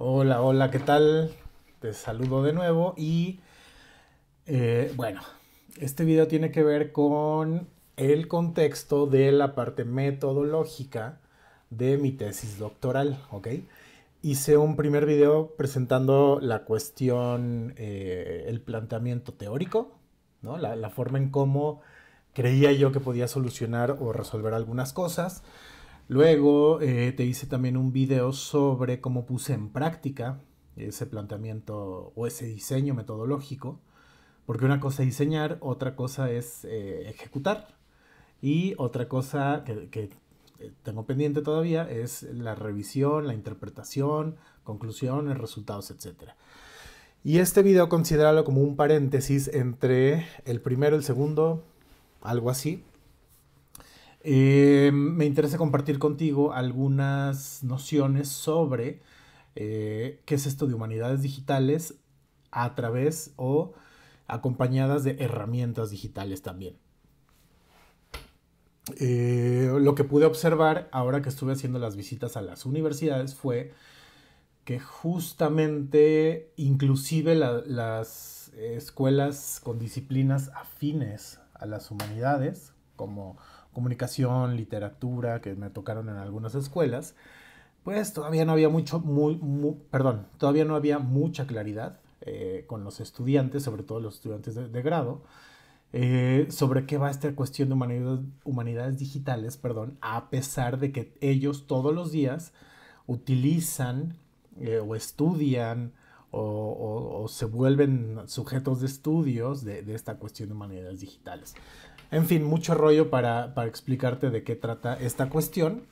Hola, hola, ¿qué tal? Te saludo de nuevo y eh, bueno, este video tiene que ver con el contexto de la parte metodológica de mi tesis doctoral, ¿ok? Hice un primer video presentando la cuestión, eh, el planteamiento teórico, ¿no? la forma en cómo creía yo que podía solucionar o resolver algunas cosas. Luego eh, te hice también un video sobre cómo puse en práctica ese planteamiento o ese diseño metodológico, porque una cosa es diseñar, otra cosa es eh, ejecutar y otra cosa que, eh, tengo pendiente todavía es la revisión, la interpretación, conclusiones, resultados, etc. Y este video considéralo como un paréntesis entre el primero, el segundo, algo así, eh, me interesa compartir contigo algunas nociones sobre eh, qué es esto de humanidades digitales a través o acompañadas de herramientas digitales también. Eh, lo que pude observar ahora que estuve haciendo las visitas a las universidades fue que justamente inclusive las escuelas con disciplinas afines a las humanidades, como comunicación, literatura, que me tocaron en algunas escuelas, pues todavía no había mucho, muy, perdón, todavía no había mucha claridad eh, con los estudiantes, sobre todo los estudiantes de, grado, eh, sobre qué va esta cuestión de humanidades digitales, perdón, a pesar de que ellos todos los días utilizan eh, o estudian o, se vuelven sujetos de estudios de esta cuestión de humanidades digitales. En fin, mucho rollo para, explicarte de qué trata esta cuestión.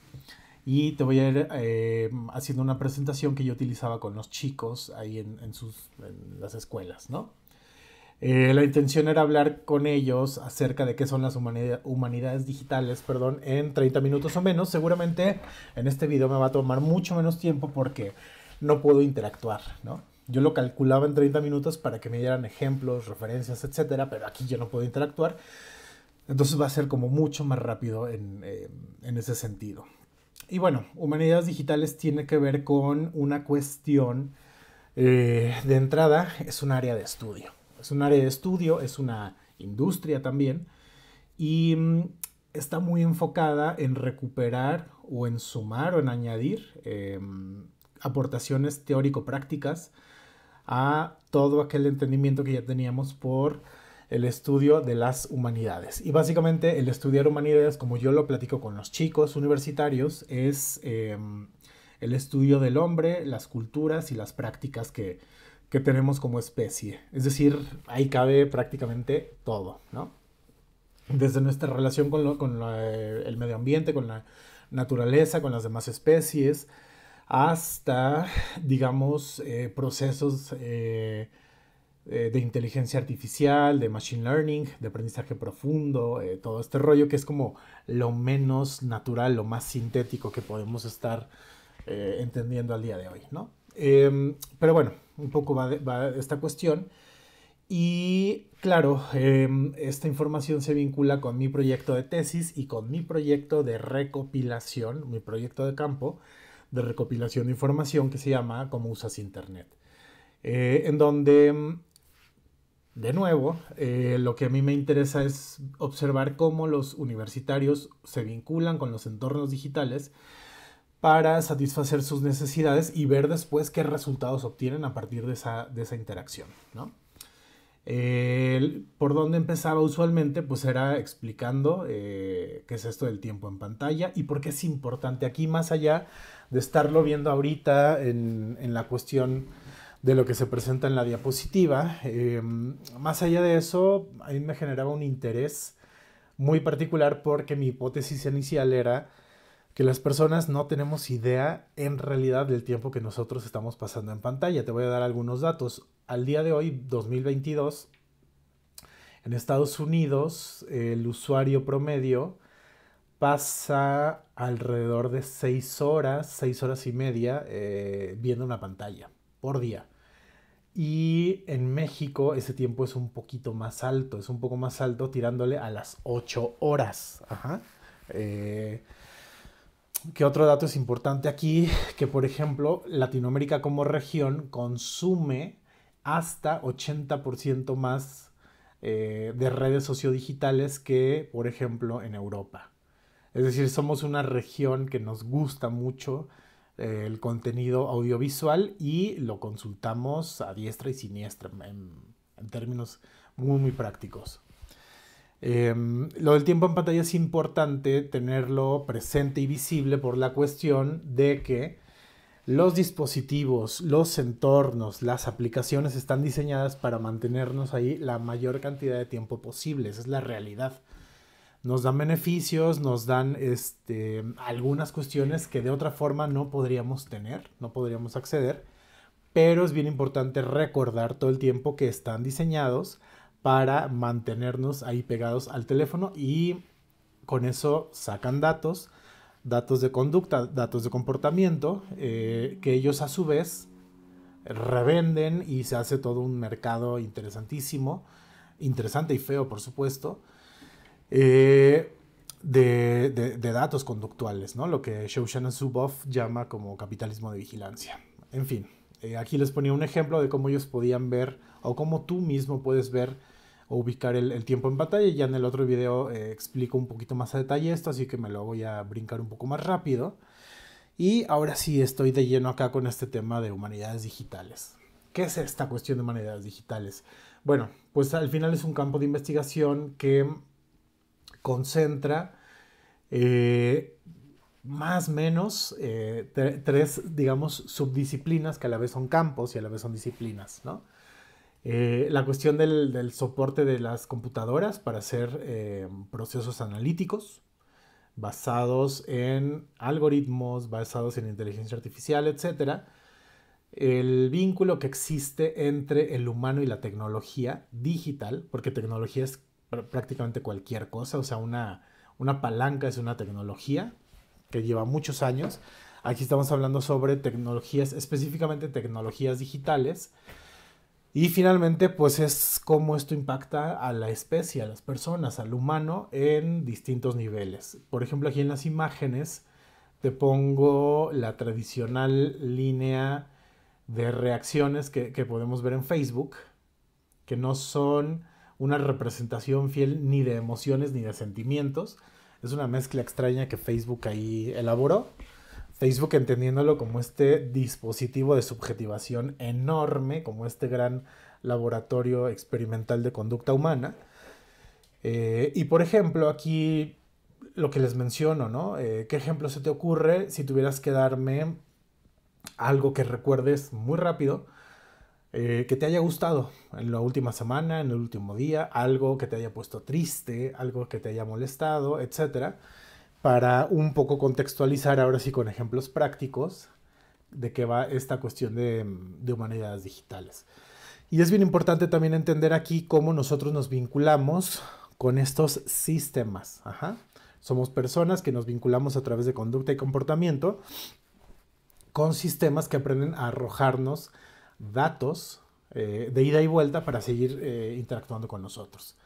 Y te voy a ir eh, haciendo una presentación que yo utilizaba con los chicos ahí en, sus, las escuelas, ¿no? Eh, la intención era hablar con ellos acerca de qué son las humanidades digitales, perdón, en 30 minutos o menos. Seguramente en este video me va a tomar mucho menos tiempo porque no puedo interactuar, ¿no? Yo lo calculaba en 30 minutos para que me dieran ejemplos, referencias, etcétera, pero aquí yo no puedo interactuar. Entonces va a ser como mucho más rápido eh, en, ese sentido. Y bueno, humanidades digitales tiene que ver con una cuestión eh, de entrada, es un área de estudio. Es un área de estudio, es una industria también y mm, está muy enfocada en recuperar o en sumar o en añadir eh, aportaciones teórico-prácticas a todo aquel entendimiento que ya teníamos por el estudio de las humanidades. Y básicamente el estudiar humanidades, como yo lo platico con los chicos universitarios, es em, el estudio del hombre, las culturas y las prácticas que, tenemos como especie. Es decir, ahí cabe prácticamente todo, ¿no? Desde nuestra relación con, el medio ambiente, con la naturaleza, con las demás especies, hasta, digamos, eh, procesos eh, eh, de inteligencia artificial, de machine learning, de aprendizaje profundo, eh, todo este rollo que es como lo menos natural, lo más sintético que podemos estar eh, entendiendo al día de hoy, ¿no? Em, pero bueno, un poco va, esta cuestión. Y claro, em, esta información se vincula con mi proyecto de tesis y con mi proyecto de recopilación, mi proyecto de campo de recopilación de información que se llama Cómo usas Internet, en donde em, de nuevo, eh, lo que a mí me interesa es observar cómo los universitarios se vinculan con los entornos digitales para satisfacer sus necesidades y ver después qué resultados obtienen a partir de esa, de esa interacción. por dónde empezaba usualmente, pues era explicando eh, qué es esto del tiempo en pantalla y por qué es importante aquí, más allá de estarlo viendo ahorita en, en la cuestión de lo que se presenta en la diapositiva. Em, más allá de eso, a mí me generaba un interés muy particular porque mi hipótesis inicial era que las personas no tenemos idea en realidad del tiempo que nosotros estamos pasando en pantalla. Te voy a dar algunos datos. Al día de hoy, 2022, en Estados Unidos, el usuario promedio pasa alrededor de seis horas, seis horas y media eh, viendo una pantalla por día. Y en México ese tiempo es un poquito más alto, es un poco más alto tirándole a las 8 horas. Ajá. Eh, otro dato es importante aquí, que por ejemplo Latinoamérica como región consume hasta 80% más eh, de redes sociodigitales que por ejemplo en Europa. Es decir, somos una región que nos gusta mucho el contenido audiovisual y lo consultamos a diestra y siniestra en, términos muy, muy prácticos. Em, lo del tiempo en pantalla es importante tenerlo presente y visible por la cuestión de que los dispositivos, los entornos, las aplicaciones están diseñadas para mantenernos ahí la mayor cantidad de tiempo posible. Esa es la realidad nos dan beneficios, nos dan este, algunas cuestiones que de otra forma no podríamos tener, no podríamos acceder, pero es bien importante recordar todo el tiempo que están diseñados para mantenernos ahí pegados al teléfono y con eso sacan datos, datos de conducta, datos de comportamiento, eh, que ellos a su vez revenden y se hace todo un mercado interesantísimo, interesante y feo por supuesto, eh, de, de, datos conductuales, ¿no? lo que Shoshana Zuboff llama como capitalismo de vigilancia. En fin, eh, aquí les ponía un ejemplo de cómo ellos podían ver o cómo tú mismo puedes ver o ubicar el, tiempo en batalla. Ya en el otro video eh, explico un poquito más a detalle esto, así que me lo voy a brincar un poco más rápido. Y ahora sí estoy de lleno acá con este tema de humanidades digitales. ¿Qué es esta cuestión de humanidades digitales? Bueno, pues al final es un campo de investigación que concentra eh, más o menos eh, tres, digamos, subdisciplinas que a la vez son campos y a la vez son disciplinas, ¿no? Eh, la cuestión del, del, soporte de las computadoras para hacer procesos analíticos basados en algoritmos, basados en inteligencia artificial, etcétera el vínculo que existe entre el humano y la tecnología digital, porque tecnología es prácticamente cualquier cosa. O sea, una, una palanca es una tecnología que lleva muchos años. Aquí estamos hablando sobre tecnologías, específicamente tecnologías digitales. Y finalmente, pues es cómo esto impacta a la especie, a las personas, al humano en distintos niveles. Por ejemplo, aquí en las imágenes te pongo la tradicional línea de reacciones que, que podemos ver en Facebook, que no son una representación fiel ni de emociones ni de sentimientos. Es una mezcla extraña que Facebook ahí elaboró. Facebook entendiéndolo como este dispositivo de subjetivación enorme, como este gran laboratorio experimental de conducta humana. Eh, y por ejemplo, aquí lo que les menciono, ¿no? Eh, ¿Qué ejemplo se te ocurre si tuvieras que darme algo que recuerdes muy rápido eh, que te haya gustado en la última semana, en el último día, algo que te haya puesto triste, algo que te haya molestado, etcétera, para un poco contextualizar ahora sí con ejemplos prácticos de qué va esta cuestión de, de humanidades digitales. Y es bien importante también entender aquí cómo nosotros nos vinculamos con estos sistemas. Somos personas que nos vinculamos a través de conducta y comportamiento con sistemas que aprenden a arrojarnos datos eh, de ida y vuelta para seguir eh, interactuando con nosotros.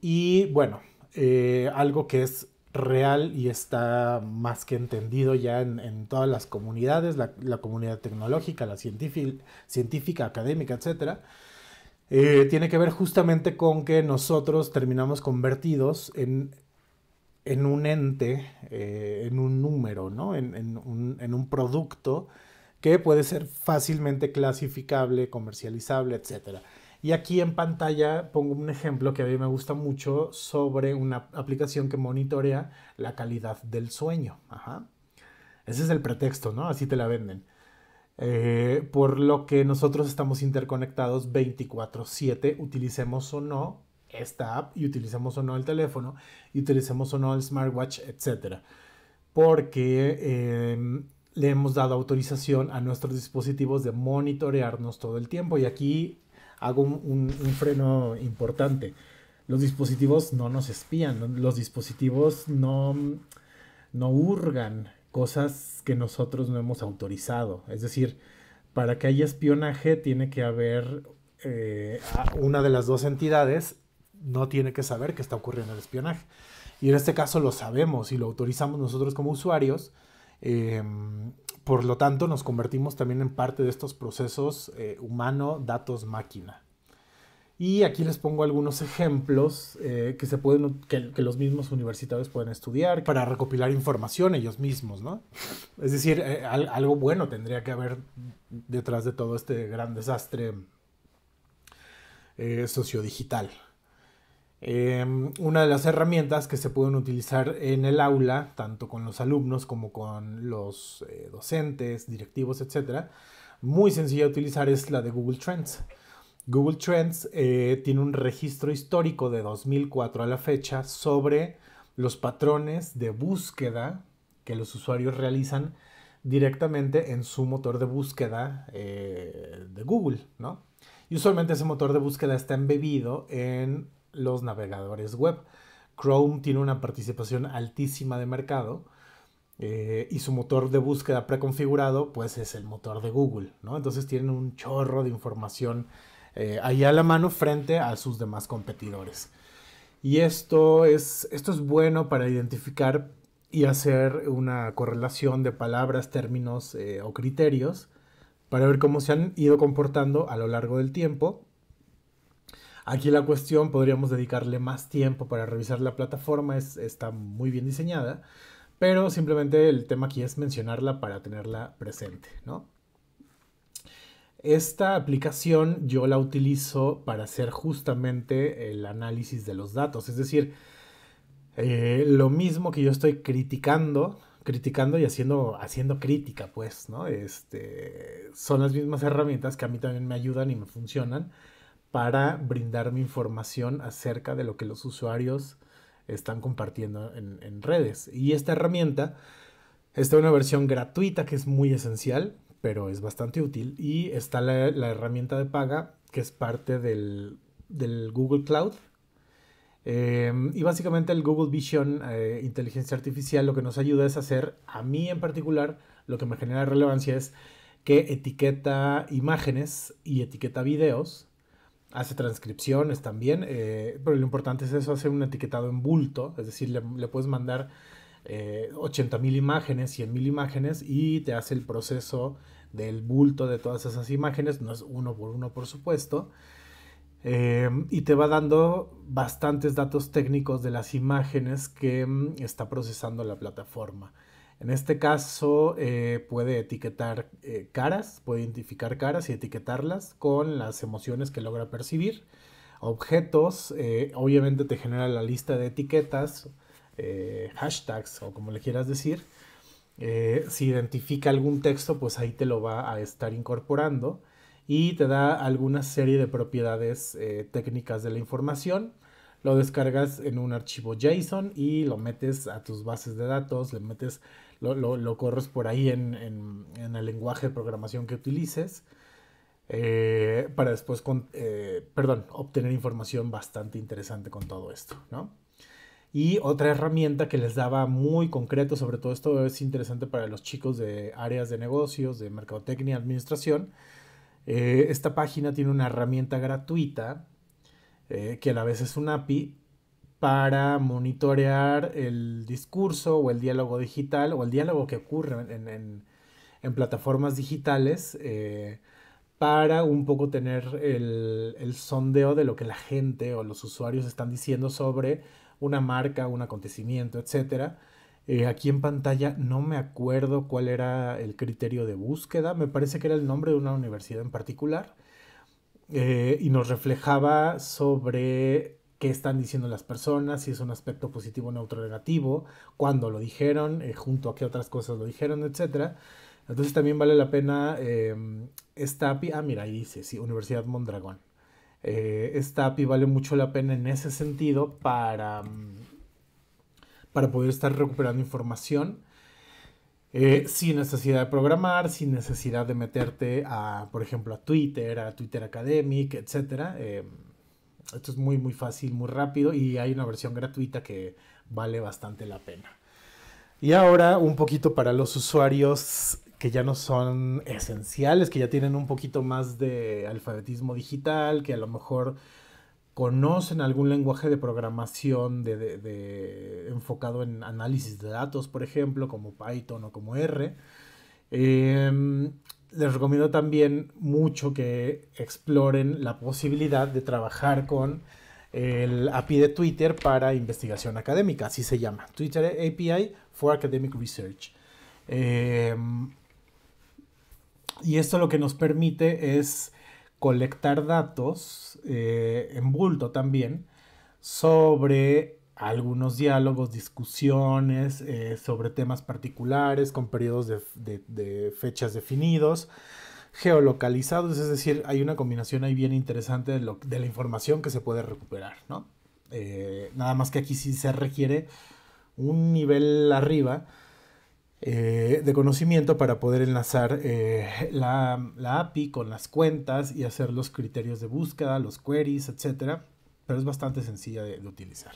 Y bueno, eh, algo que es real y está más que entendido ya en, todas las comunidades, la, comunidad tecnológica, la científica, académica, etcétera, tiene que ver justamente con que nosotros terminamos convertidos en, un ente, en un número, ¿no? en un producto que puede ser fácilmente clasificable, comercializable, etc. Y aquí en pantalla pongo un ejemplo que a mí me gusta mucho sobre una aplicación que monitorea la calidad del sueño. Ese es el pretexto, ¿no? Así te la venden. Eh, por lo que nosotros estamos interconectados 24/7, utilicemos o no esta app y utilicemos o no el teléfono y utilicemos o no el smartwatch, etc. Porque em, le hemos dado autorización a nuestros dispositivos de monitorearnos todo el tiempo. Y aquí hago un, un, freno importante. Los dispositivos no nos espían, los dispositivos no, no hurgan cosas que nosotros no hemos autorizado. Es decir, para que haya espionaje tiene que haber eh, una de las dos entidades, no tiene que saber que está ocurriendo el espionaje. Y en este caso lo sabemos y lo autorizamos nosotros como usuarios Em, por lo tanto, nos convertimos también en parte de estos procesos eh, humano, datos, máquina. Y aquí les pongo algunos ejemplos eh, que, se pueden, que, los mismos universitarios pueden estudiar para recopilar información ellos mismos, ¿no? Es decir, eh, algo bueno tendría que haber detrás de todo este gran desastre sociodigital. Em, una de las herramientas que se pueden utilizar en el aula, tanto con los alumnos como con los eh, docentes, directivos, etc., muy sencilla de utilizar es la de Google Trends. Google Trends eh, tiene un registro histórico de 2004 a la fecha sobre los patrones de búsqueda que los usuarios realizan directamente en su motor de búsqueda eh, de Google, ¿no? Y usualmente ese motor de búsqueda está embebido en los navegadores web. Chrome tiene una participación altísima de mercado eh, y su motor de búsqueda preconfigurado pues es el motor de Google, ¿no? Entonces tienen un chorro de información eh, ahí a la mano frente a sus demás competidores. Y esto es, esto es bueno para identificar y hacer una correlación de palabras, términos eh, o criterios para ver cómo se han ido comportando a lo largo del tiempo Aquí la cuestión, podríamos dedicarle más tiempo para revisar la plataforma, es, está muy bien diseñada, pero simplemente el tema aquí es mencionarla para tenerla presente, ¿no? Esta aplicación yo la utilizo para hacer justamente el análisis de los datos, es decir, eh, lo mismo que yo estoy criticando, criticando y haciendo, haciendo crítica, pues, ¿no? Este, son las mismas herramientas que a mí también me ayudan y me funcionan para brindarme información acerca de lo que los usuarios están compartiendo en, redes. Y esta herramienta está una versión gratuita que es muy esencial, pero es bastante útil. Y está la, herramienta de paga que es parte del, Google Cloud. Em, y básicamente el Google Vision eh, Inteligencia Artificial lo que nos ayuda es hacer, a mí en particular, lo que me genera relevancia es que etiqueta imágenes y etiqueta videos hace transcripciones también, eh, pero lo importante es eso, hacer un etiquetado en bulto, es decir, le, puedes mandar 80.000 eh, imágenes, 100.000 imágenes y te hace el proceso del bulto de todas esas imágenes, no es uno por uno por supuesto, eh, y te va dando bastantes datos técnicos de las imágenes que mm, está procesando la plataforma. En este caso eh, puede etiquetar eh, caras, puede identificar caras y etiquetarlas con las emociones que logra percibir. Objetos, eh, obviamente te genera la lista de etiquetas, hashtags o como le quieras decir. si identifica algún texto, pues ahí te lo va a estar incorporando y te da alguna serie de propiedades técnicas de la información lo descargas en un archivo JSON y lo metes a tus bases de datos, le metes lo, corres por ahí en, el lenguaje de programación que utilices. Eh, para después, con, eh, perdón, obtener información bastante interesante con todo esto, Y otra herramienta que les daba muy concreto, sobre todo esto es interesante para los chicos de áreas de negocios, de mercadotecnia, administración. Eh, esta página tiene una herramienta gratuita que a la vez es un API para monitorear el discurso o el diálogo digital o el diálogo que ocurre en, plataformas digitales eh, para un poco tener el, sondeo de lo que la gente o los usuarios están diciendo sobre una marca, un acontecimiento, etc. Eh, aquí en pantalla no me acuerdo cuál era el criterio de búsqueda, me parece que era el nombre de una universidad en particular. Eh, y nos reflejaba sobre qué están diciendo las personas, si es un aspecto positivo, neutro, negativo, cuándo lo dijeron, eh, junto a qué otras cosas lo dijeron, etc. Entonces también vale la pena em, esta API, ah mira, ahí dice, sí, Universidad Mondragón. Eh, esta API vale mucho la pena en ese sentido para, mm, para poder estar recuperando información. Eh, sin necesidad de programar, sin necesidad de meterte a, por ejemplo, a Twitter, a Twitter Academic, etc. Esto es muy, muy fácil, muy rápido y hay una versión gratuita que vale bastante la pena. Y ahora un poquito para los usuarios que ya no son esenciales, que ya tienen un poquito más de alfabetismo digital, que a lo mejor conocen algún lenguaje de programación de, enfocado en análisis de datos, por ejemplo, como Python o como R. Em, les recomiendo también mucho que exploren la posibilidad de trabajar con el API de Twitter para investigación académica, así se llama, Twitter API for Academic Research. Em, y esto lo que nos permite es colectar datos eh, en bulto también sobre algunos diálogos, discusiones eh, sobre temas particulares con periodos de, fechas definidos, geolocalizados, es decir, hay una combinación ahí bien interesante de, la información que se puede recuperar, ¿no? Eh, nada más que aquí sí se requiere un nivel arriba eh, de conocimiento para poder enlazar la, la API con las cuentas y hacer los criterios de búsqueda, los queries, etc. Pero es bastante sencilla de utilizar.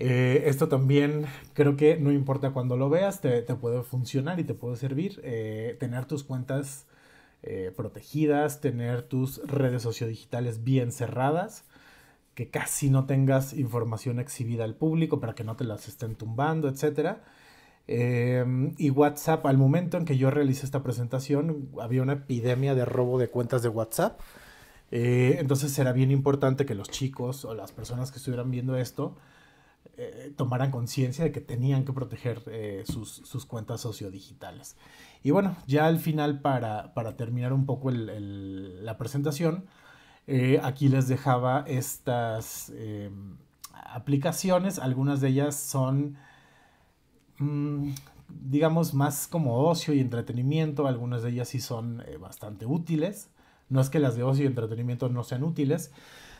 Eh, esto también creo que no importa cuando lo veas, te, puede funcionar y te puede servir. Eh, tener tus cuentas eh, protegidas, tener tus redes sociodigitales bien cerradas, que casi no tengas información exhibida al público para que no te las estén tumbando, etc. Em, y WhatsApp, al momento en que yo realicé esta presentación, había una epidemia de robo de cuentas de WhatsApp. entonces será bien importante que los chicos o las personas que estuvieran viendo esto, eh, tomaran conciencia de que tenían que proteger eh, sus, cuentas sociodigitales. Y bueno, ya al final, para, terminar un poco la presentación, eh, aquí les dejaba estas aplicaciones. Algunas de ellas son, mm, digamos, más como ocio y entretenimiento. Algunas de ellas sí son bastante útiles. No es que las de ocio y entretenimiento no sean útiles,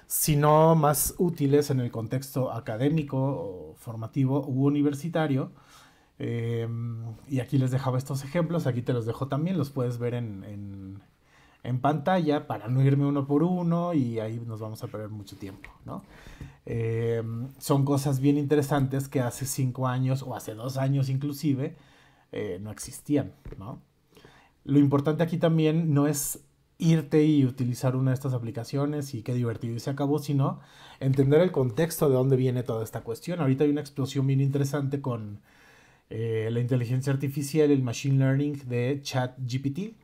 sino más útiles en el contexto académico, formativo u universitario. Em, y aquí les dejaba estos ejemplos, aquí te los dejo también, los puedes ver en, en, pantalla para no irme uno por uno y ahí nos vamos a perder mucho tiempo, ¿no? Em, son cosas bien interesantes que hace cinco años o hace dos años inclusive eh, no existían, ¿no? Lo importante aquí también no es irte y utilizar una de estas aplicaciones y qué divertido y se acabó, sino entender el contexto de dónde viene toda esta cuestión. Ahorita hay una explosión bien interesante con eh, la inteligencia artificial, el machine learning de ChatGPT,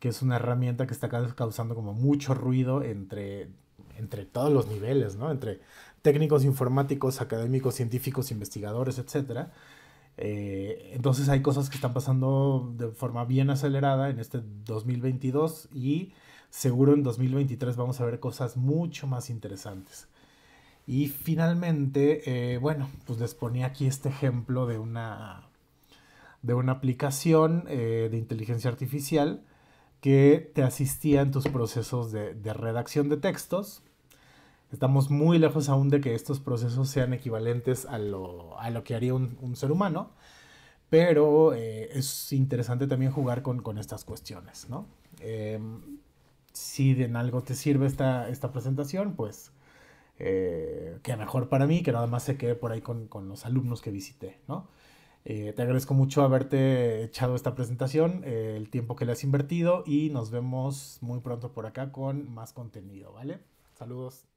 que es una herramienta que está causando como mucho ruido entre, entre todos los niveles, ¿no? Entre técnicos informáticos, académicos, científicos, investigadores, etcétera eh, entonces hay cosas que están pasando de forma bien acelerada en este 2022 y seguro en 2023 vamos a ver cosas mucho más interesantes. Y finalmente, eh, bueno, pues les ponía aquí este ejemplo de una, de una aplicación eh, de inteligencia artificial que te asistía en tus procesos de redacción de textos Estamos muy lejos aún de que estos procesos sean equivalentes a lo, que haría un, ser humano, pero eh, es interesante también jugar con, estas cuestiones, ¿no? Em, si en algo te sirve esta, esta presentación, pues eh, que mejor para mí, que nada más se quede por ahí con, los alumnos que visité, ¿no? Eh, te agradezco mucho haberte echado esta presentación, el tiempo que le has invertido y nos vemos muy pronto por acá con más contenido, ¿vale? Saludos.